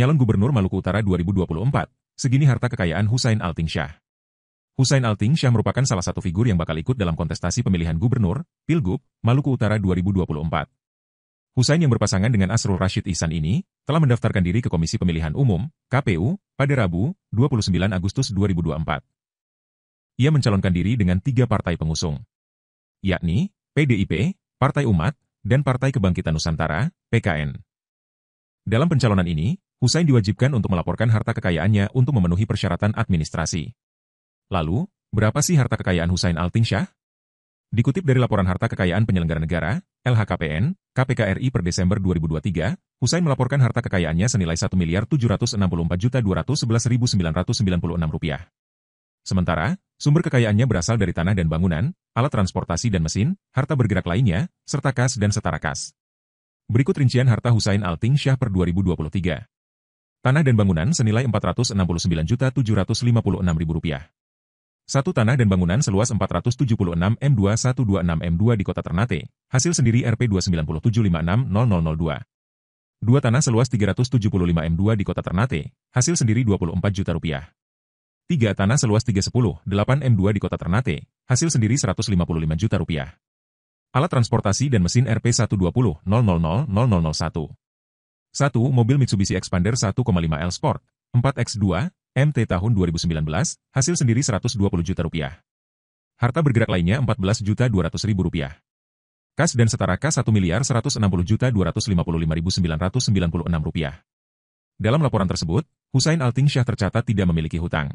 Nyalon Gubernur Maluku Utara 2024, segini harta kekayaan Husain Alting Syah. Husain Alting Syah merupakan salah satu figur yang bakal ikut dalam kontestasi pemilihan gubernur, Pilgub, Maluku Utara 2024. Husain yang berpasangan dengan Asrul Rashid Ihsan ini, telah mendaftarkan diri ke Komisi Pemilihan Umum, KPU, pada Rabu, 29 Agustus 2024. Ia mencalonkan diri dengan tiga partai pengusung, yakni PDIP, Partai Umat, dan Partai Kebangkitan Nusantara, PKN. Dalam pencalonan ini, Hussein diwajibkan untuk melaporkan harta kekayaannya untuk memenuhi persyaratan administrasi. Lalu, berapa sih harta kekayaan Husain al tingshah Dikutip dari laporan harta kekayaan penyelenggara negara, LHKPN, KPK RI per Desember 2023, Husain melaporkan harta kekayaannya senilai 1 miliar juta 211.996 rupiah. Sementara, sumber kekayaannya berasal dari tanah dan bangunan, alat transportasi dan mesin, harta bergerak lainnya, serta kas dan setara kas. Berikut rincian harta Husain al tingshah Syah per 2023. Tanah dan bangunan senilai Rp469.756.000. Satu tanah dan bangunan seluas 476 M2126M2 di kota Ternate, hasil sendiri Rp297560002. Dua tanah seluas 375 M2 di kota Ternate, hasil sendiri 24 juta rupiah. Tiga tanah seluas 310 8 M2 di kota Ternate, hasil sendiri 155 juta rupiah. Alat transportasi dan mesin Rp120 000 1. Mobil Mitsubishi Expander 1,5L Sport 4X2 MT tahun 2019, hasil sendiri 120 juta rupiah. Harta bergerak lainnya 14 juta 200 ribu rupiah. Kas dan setara kas 1 miliar 160 juta 996 rupiah. Dalam laporan tersebut, Husain Alting Syah tercatat tidak memiliki hutang.